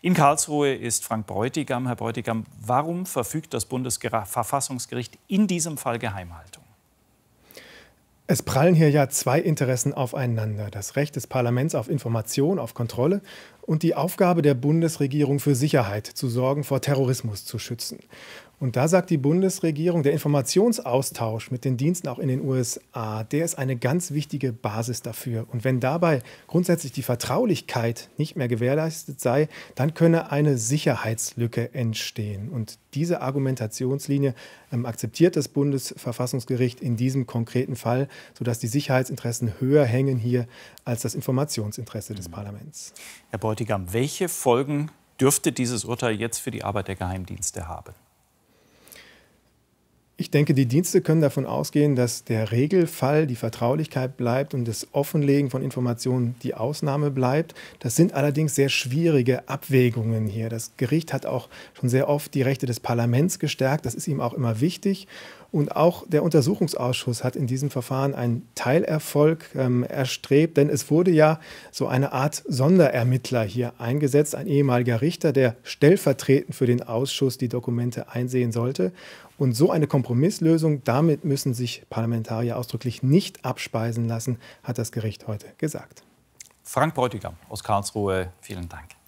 In Karlsruhe ist Frank Bräutigam. Herr Bräutigam, warum verfügt das Bundesverfassungsgericht in diesem Fall Geheimhaltung? Es prallen hier ja zwei Interessen aufeinander. Das Recht des Parlaments auf Information, auf Kontrolle und die Aufgabe der Bundesregierung für Sicherheit zu sorgen, vor Terrorismus zu schützen. Und da sagt die Bundesregierung, der Informationsaustausch mit den Diensten auch in den USA, der ist eine ganz wichtige Basis dafür. Und wenn dabei grundsätzlich die Vertraulichkeit nicht mehr gewährleistet sei, dann könne eine Sicherheitslücke entstehen. Und diese Argumentationslinie ähm, akzeptiert das Bundesverfassungsgericht in diesem konkreten Fall, sodass die Sicherheitsinteressen höher hängen hier als das Informationsinteresse des mhm. Parlaments. Herr Beutigam, welche Folgen dürfte dieses Urteil jetzt für die Arbeit der Geheimdienste haben? Ich denke, die Dienste können davon ausgehen, dass der Regelfall die Vertraulichkeit bleibt und das Offenlegen von Informationen die Ausnahme bleibt. Das sind allerdings sehr schwierige Abwägungen hier. Das Gericht hat auch schon sehr oft die Rechte des Parlaments gestärkt. Das ist ihm auch immer wichtig. Und auch der Untersuchungsausschuss hat in diesem Verfahren einen Teilerfolg ähm, erstrebt, denn es wurde ja so eine Art Sonderermittler hier eingesetzt, ein ehemaliger Richter, der stellvertretend für den Ausschuss die Dokumente einsehen sollte. Und so eine Kompromisslösung, damit müssen sich Parlamentarier ausdrücklich nicht abspeisen lassen, hat das Gericht heute gesagt. Frank Bräutigam aus Karlsruhe, vielen Dank.